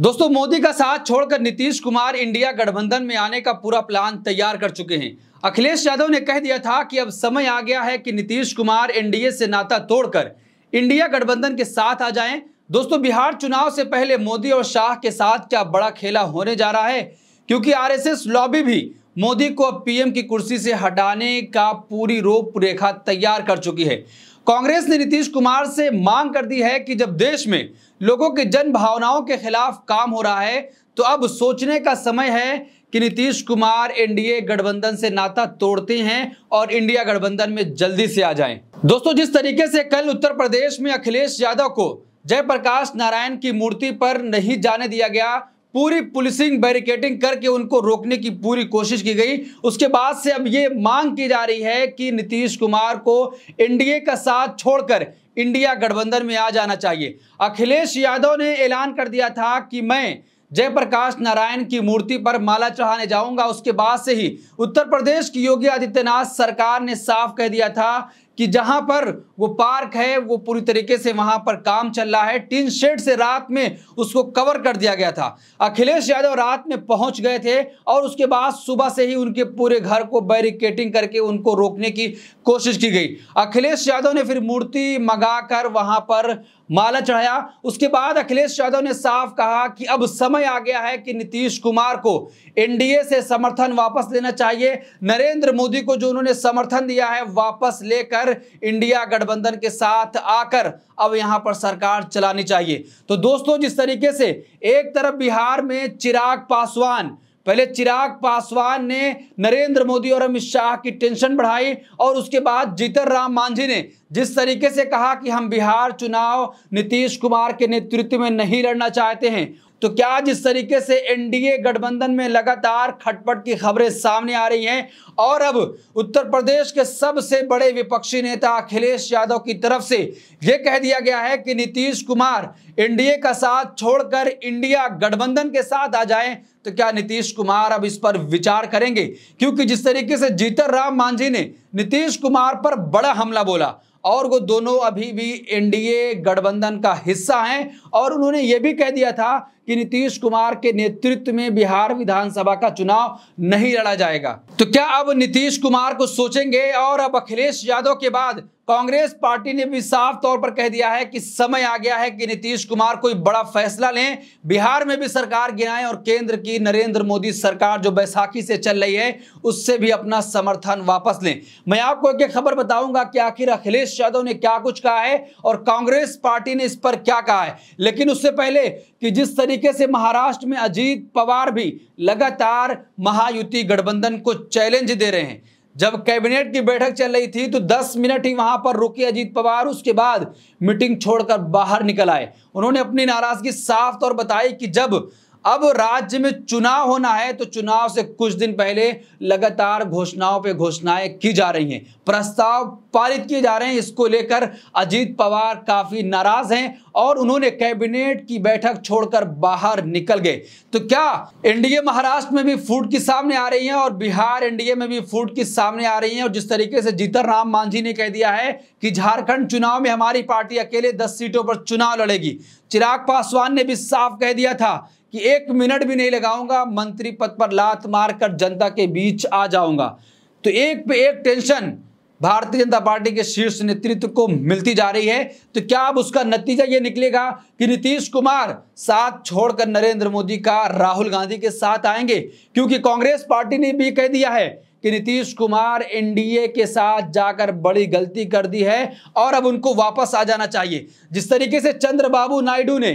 दोस्तों मोदी का साथ छोड़कर नीतीश कुमार इंडिया गठबंधन में आने का पूरा प्लान तैयार कर चुके हैं अखिलेश यादव ने कह दिया था कि अब समय आ गया है कि नीतीश कुमार एनडीए से नाता तोड़कर इंडिया गठबंधन के साथ आ जाएं दोस्तों बिहार चुनाव से पहले मोदी और शाह के साथ क्या बड़ा खेला होने जा रहा है क्योंकि आर लॉबी भी मोदी को अब पीएम की कुर्सी से हटाने का पूरी रूपरेखा तैयार कर चुकी है कांग्रेस ने नीतीश कुमार से मांग कर दी है कि जब देश में लोगों के जन भावनाओं के खिलाफ काम हो रहा है तो अब सोचने का समय है कि नीतीश कुमार एनडीए गठबंधन से नाता तोड़ते हैं और इंडिया गठबंधन में जल्दी से आ जाएं। दोस्तों जिस तरीके से कल उत्तर प्रदेश में अखिलेश यादव को जयप्रकाश नारायण की मूर्ति पर नहीं जाने दिया गया पूरी पुलिसिंग बैरिकेडिंग करके उनको रोकने की पूरी कोशिश की गई उसके बाद से अब ये मांग की जा रही है कि नीतीश कुमार को एनडीए का साथ छोड़कर इंडिया गठबंधन में आ जाना चाहिए अखिलेश यादव ने ऐलान कर दिया था कि मैं जयप्रकाश नारायण की मूर्ति पर माला चढ़ाने जाऊंगा उसके बाद से ही उत्तर प्रदेश की योगी आदित्यनाथ सरकार ने साफ कह दिया था कि जहां पर वो पार्क है वो पूरी तरीके से वहां पर काम चल रहा है टीन शेड से रात में उसको कवर कर दिया गया था अखिलेश यादव रात में पहुंच गए थे और उसके बाद सुबह से ही उनके पूरे घर को बैरिकेटिंग करके उनको रोकने की कोशिश की गई अखिलेश यादव ने फिर मूर्ति मंगा कर वहां पर माला चढ़ाया उसके बाद अखिलेश यादव ने साफ कहा कि अब समय आ गया है कि नीतीश कुमार को एनडीए से समर्थन वापस लेना चाहिए नरेंद्र मोदी को जो उन्होंने समर्थन दिया है वापस लेकर पर इंडिया गठबंधन के साथ आकर अब यहां पर सरकार चलानी चाहिए तो दोस्तों जिस तरीके से एक तरफ बिहार में चिराग पासवान पहले चिराग पासवान ने नरेंद्र मोदी और अमित शाह की टेंशन बढ़ाई और उसके बाद जीतन राम मांझी ने जिस तरीके से कहा कि हम बिहार चुनाव नीतीश कुमार के नेतृत्व में नहीं लड़ना चाहते हैं तो क्या जिस तरीके से एनडीए गठबंधन में लगातार खटपट की खबरें सामने आ रही हैं और अब उत्तर प्रदेश के सबसे बड़े विपक्षी नेता अखिलेश यादव की तरफ से यह कह दिया गया है कि नीतीश कुमार एनडीए का साथ छोड़कर इंडिया गठबंधन के साथ आ जाएं तो क्या नीतीश कुमार अब इस पर विचार करेंगे क्योंकि जिस तरीके से जीतन राम मांझी ने नीतीश कुमार पर बड़ा हमला बोला और वो दोनों अभी भी एनडीए गठबंधन का हिस्सा हैं और उन्होंने ये भी कह दिया था कि नीतीश कुमार के नेतृत्व में बिहार विधानसभा का चुनाव नहीं लड़ा जाएगा तो क्या अब नीतीश कुमार को सोचेंगे और अब अखिलेश यादव के बाद कांग्रेस पार्टी ने भी साफ तौर पर कह दिया है कि समय आ गया है कि नीतीश कुमार कोई बड़ा फैसला लें बिहार में भी सरकार गिराएं और केंद्र की नरेंद्र मोदी सरकार जो बैसाखी से चल रही है उससे भी अपना समर्थन वापस लें मैं आपको एक एक खबर बताऊंगा कि आखिर अखिलेश यादव ने क्या कुछ कहा है और कांग्रेस पार्टी ने इस पर क्या कहा है लेकिन उससे पहले कि जिस तरीके तरीके से महाराष्ट्र में अजीत पवार भी लगातार महायुति गठबंधन को चैलेंज दे रहे हैं जब कैबिनेट की बैठक चल रही थी तो 10 मिनट ही वहां पर रुके अजीत पवार उसके बाद मीटिंग छोड़कर बाहर निकल आए उन्होंने अपनी नाराजगी साफ तौर बताई कि जब अब राज्य में चुनाव होना है तो चुनाव से कुछ दिन पहले लगातार घोषणाओं पे घोषणाएं की जा रही हैं प्रस्ताव पारित किए जा रहे हैं इसको लेकर अजीत पवार काफी नाराज हैं और उन्होंने कैबिनेट की बैठक छोड़कर बाहर निकल गए तो क्या एनडीए महाराष्ट्र में भी फूट की सामने आ रही है और बिहार एनडीए में भी फूट की सामने आ रही है और जिस तरीके से जीतन राम मांझी ने कह दिया है कि झारखंड चुनाव में हमारी पार्टी अकेले दस सीटों पर चुनाव लड़ेगी चिराग पासवान ने भी साफ कह दिया था कि एक मिनट भी नहीं लगाऊंगा मंत्री पद पर लात मारकर जनता के बीच आ जाऊंगा तो एक पे एक टेंशन भारतीय जनता पार्टी के शीर्ष नेतृत्व को मिलती जा रही है तो क्या अब उसका नतीजा ये निकलेगा कि नीतीश कुमार साथ छोड़कर नरेंद्र मोदी का राहुल गांधी के साथ आएंगे क्योंकि कांग्रेस पार्टी ने भी कह दिया है कि नीतीश कुमार एनडीए के साथ जाकर बड़ी गलती कर दी है और अब उनको वापस आ जाना चाहिए जिस तरीके से चंद्रबाबू नायडू ने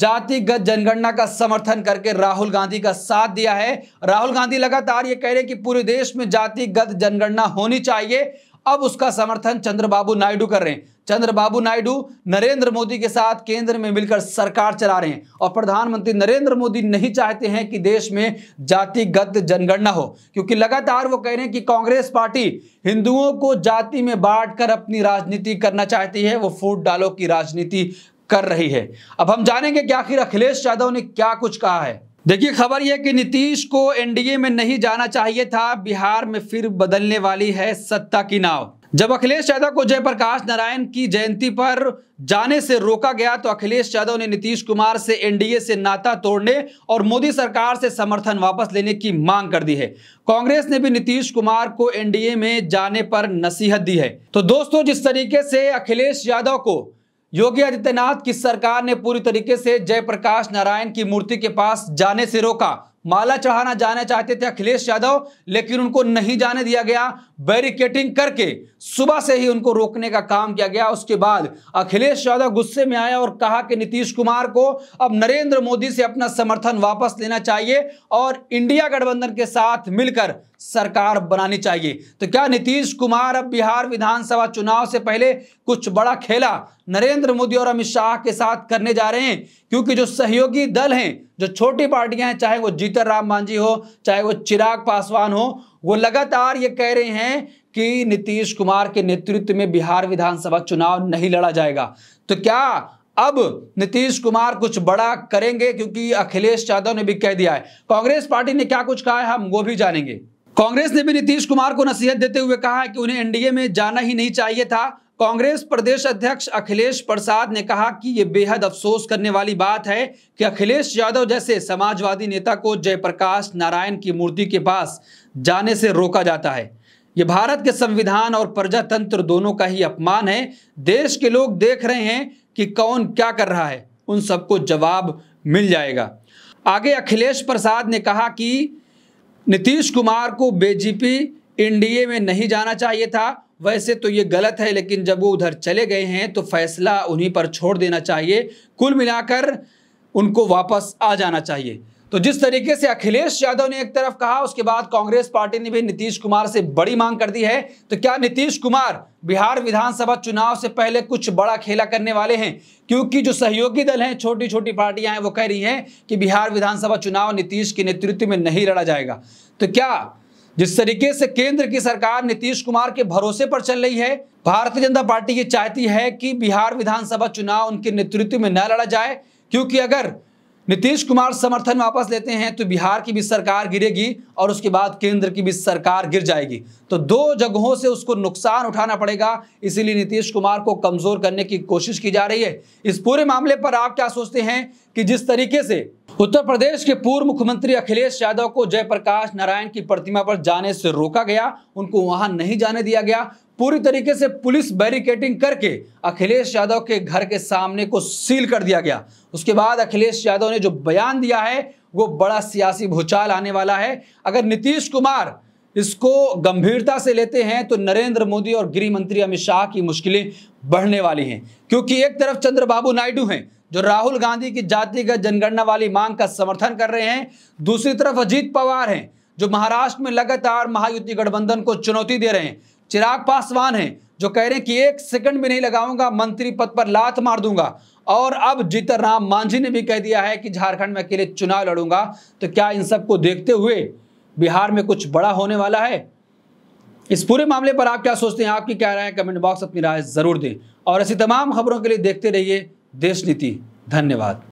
जातिगत जनगणना का समर्थन करके राहुल गांधी का साथ दिया है राहुल गांधी लगातार ये कह रहे हैं कि पूरे देश में जातिगत जनगणना होनी चाहिए अब उसका समर्थन चंद्रबाबू नायडू कर रहे हैं चंद्रबाबू नायडू नरेंद्र मोदी के साथ केंद्र में मिलकर सरकार चला रहे हैं और प्रधानमंत्री नरेंद्र मोदी नहीं चाहते हैं कि देश में जातिगत जनगणना हो क्योंकि लगातार वो कह रहे हैं कि कांग्रेस पार्टी हिंदुओं को जाति में बांटकर अपनी राजनीति करना चाहती है वो फूट डालो की राजनीति कर रही है अब हम जानेंगे कि आखिर अखिलेश यादव ने क्या कुछ कहा है देखिए खबर यह कि नीतीश को एनडीए में नहीं जाना चाहिए था बिहार में फिर बदलने वाली है सत्ता की नाव जब अखिलेश यादव को जयप्रकाश नारायण की जयंती पर जाने से रोका गया तो अखिलेश यादव ने नीतीश कुमार से एनडीए से नाता तोड़ने और मोदी सरकार से समर्थन वापस लेने की मांग कर दी है कांग्रेस ने भी नीतीश कुमार को एनडीए में जाने पर नसीहत दी है तो दोस्तों जिस तरीके से अखिलेश यादव को योगी आदित्यनाथ की सरकार ने पूरी तरीके से जयप्रकाश नारायण की मूर्ति के पास जाने से रोका माला चढ़ाना जाना चाहते थे अखिलेश यादव लेकिन उनको नहीं जाने दिया गया बैरिकेटिंग करके सुबह से ही उनको रोकने का काम किया गया उसके बाद अखिलेश यादव गुस्से में आया और कहा कि नीतीश कुमार को अब नरेंद्र मोदी से अपना समर्थन वापस लेना चाहिए और इंडिया गठबंधन के साथ मिलकर सरकार बनानी चाहिए तो क्या नीतीश कुमार अब बिहार विधानसभा चुनाव से पहले कुछ बड़ा खेला नरेंद्र मोदी और अमित शाह के साथ करने जा रहे हैं क्योंकि जो सहयोगी दल हैं जो छोटी पार्टियां हैं चाहे वो जीतन राम मांझी हो चाहे वो चिराग पासवान हो वो लगातार ये कह रहे हैं कि नीतीश कुमार के नेतृत्व में बिहार विधानसभा चुनाव नहीं लड़ा जाएगा तो क्या अब नीतीश कुमार कुछ बड़ा करेंगे क्योंकि अखिलेश यादव ने भी कह दिया है कांग्रेस पार्टी ने क्या कुछ कहा है हम वो भी जानेंगे कांग्रेस ने भी नीतीश कुमार को नसीहत देते हुए कहा है कि उन्हें एनडीए में जाना ही नहीं चाहिए था कांग्रेस प्रदेश अध्यक्ष अखिलेश प्रसाद ने कहा कि ये बेहद अफसोस करने वाली बात है कि अखिलेश यादव जैसे समाजवादी नेता को जयप्रकाश नारायण की मूर्ति के पास जाने से रोका जाता है ये भारत के संविधान और प्रजातंत्र दोनों का ही अपमान है देश के लोग देख रहे हैं कि कौन क्या कर रहा है उन सबको जवाब मिल जाएगा आगे अखिलेश प्रसाद ने कहा कि नीतीश कुमार को बीजेपी एनडीए में नहीं जाना चाहिए था वैसे तो ये गलत है लेकिन जब वो उधर चले गए हैं तो फैसला उन्हीं पर छोड़ देना चाहिए कुल मिलाकर उनको वापस आ जाना चाहिए तो जिस तरीके से अखिलेश यादव ने एक तरफ कहा उसके बाद कांग्रेस पार्टी ने भी नीतीश कुमार से बड़ी मांग कर दी है तो क्या नीतीश कुमार बिहार विधानसभा चुनाव से पहले कुछ बड़ा खेला करने वाले हैं क्योंकि जो सहयोगी दल हैं छोटी छोटी पार्टियां हैं वो कह रही हैं कि बिहार विधानसभा चुनाव नीतीश के नेतृत्व में नहीं लड़ा जाएगा तो क्या जिस तरीके से केंद्र की सरकार नीतीश कुमार के भरोसे पर चल रही है भारतीय जनता पार्टी ये चाहती है कि बिहार विधानसभा चुनाव उनके नेतृत्व में न लड़ा जाए क्योंकि अगर नीतीश कुमार समर्थन वापस लेते हैं तो बिहार की भी सरकार गिरेगी और उसके बाद केंद्र की भी सरकार गिर जाएगी तो दो जगहों से उसको नुकसान उठाना पड़ेगा इसीलिए नीतीश कुमार को कमज़ोर करने की कोशिश की जा रही है इस पूरे मामले पर आप क्या सोचते हैं कि जिस तरीके से उत्तर प्रदेश के पूर्व मुख्यमंत्री अखिलेश यादव को जयप्रकाश नारायण की प्रतिमा पर जाने से रोका गया उनको वहां नहीं जाने दिया गया पूरी तरीके से पुलिस बैरिकेटिंग करके अखिलेश यादव के घर के सामने को सील कर दिया गया उसके बाद अखिलेश यादव ने जो बयान दिया है वो बड़ा सियासी भूचाल आने वाला है अगर नीतीश कुमार इसको गंभीरता से लेते हैं तो नरेंद्र मोदी और गृह मंत्री अमित शाह की मुश्किलें बढ़ने वाली हैं क्योंकि एक तरफ चंद्रबाबू नायडू हैं जो राहुल गांधी की जातिगत जनगणना वाली मांग का समर्थन कर रहे हैं दूसरी तरफ अजीत पवार हैं जो महाराष्ट्र में लगातार महायुति गठबंधन को चुनौती दे रहे हैं चिराग पासवान हैं जो कह रहे हैं कि एक सेकंड भी नहीं लगाऊंगा मंत्री पद पर लात मार दूंगा और अब जीतन राम मांझी ने भी कह दिया है कि झारखंड में अकेले चुनाव लड़ूंगा तो क्या इन सबको देखते हुए बिहार में कुछ बड़ा होने वाला है इस पूरे मामले पर आप क्या सोचते हैं आपकी क्या राय है कमेंट बॉक्स अपनी राय जरूर दें और ऐसी तमाम खबरों के लिए देखते रहिए देश नीति धन्यवाद